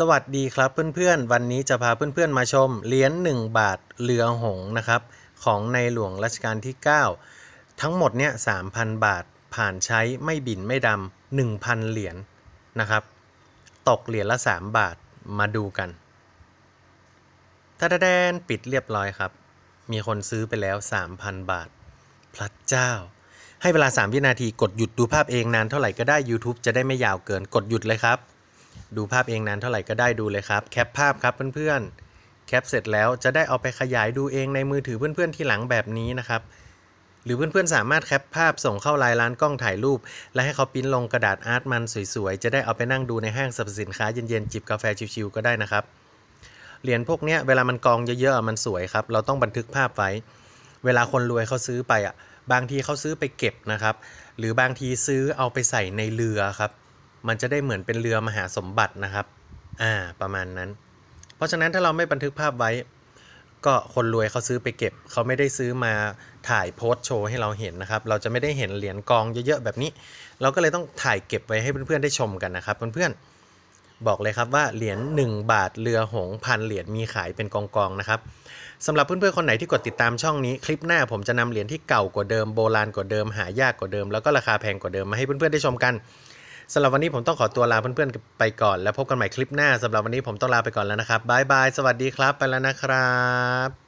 สวัสดีครับเพื่อนๆวันนี้จะพาเพื่อนๆมาชมเหรียญ1บาทเรือหงนะครับ ของในหลวงรัชกาลที่ 9 ทั้งหมดเนี่ย3,000 บาทผ่านใช้ไม่บินไม่ดำ 1,000 เหรียญนนะครับตกเหรียญละ 3 บาทมาดูกัน้าแดนปิดเรียบร้อยครับ มีคนซื้อไปแล้ว 3,000 บาทพระเจ้า ให้เวลา 3 วินาที กดหยุดดูภาพเองนาน เท่าไหร่ก็ได้ YouTube จะได้ไม่ยาวเกินกดหยุดเลยครับดูภาพเองนานเท่าไหร่ก็ได้ดูเลยครับ แคปภาพครับเพื่อนๆแคปเสร็จแล้วจะได้เอาไปขยายดูเองในมือถือเพื่อนๆที่หลังแบบนี้นะครับ หรือเพื่อนๆสามารถแคปภาพส่งเข้าลายร้านกล้องถ่ายรูป และให้เขาพิมพ์ลงกระดาษอาร์ตมันสวยๆจะได้เอาไปนั่งดูในห้างสรรพสินค้าเย็นๆ จิบกาแฟชิวๆก็ได้นะครับ เหรียญพวกนี้เวลามันกองเยอะๆมันสวยครับ เราต้องบันทึกภาพไว้ เวลาคนรวยเขาซื้อไปอ่ะบางทีเขาซื้อไปเก็บนะครับ หรือบางทีซื้อเอาไปใส่ในเรือครับมันจะได้เหมือนเป็นเรือมหาสมบัตินะครับ อ่า ประมาณนั้น เพราะฉะนั้นถ้าเราไม่บันทึกภาพไว้ ก็คนรวยเขาซื้อไปเก็บ เขาไม่ได้ซื้อมาถ่ายโพสต์โชว์ให้เราเห็นนะครับ เราจะไม่ได้เห็นเหรียญกองเยอะๆแบบนี้ เราก็เลยต้องถ่ายเก็บไว้ให้เพื่อนๆได้ชมกันนะครับ เพื่อนๆบอกเลยครับว่าเหรียญ1บาทเรือหงพันเหรียญมีขายเป็นกองๆนะครับสำหรับเพื่อนๆคนไหนที่กดติดตามช่องนี้ คลิปหน้าผมจะนำเหรียญที่เก่ากว่าเดิมโบราณกว่าเดิมหายากกว่าเดิม แล้วก็ราคาแพงกว่าเดิมมาให้เพื่อนๆได้ชมกันสำหรับวันนี้ผมต้องขอตัวลาเพื่อนๆไปก่อนแล้วพบกันใหม่คลิปหน้า สำหรับวันนี้ผมต้องลาไปก่อนแล้วนะครับบายบาย สวัสดีครับไปแล้วนะครับ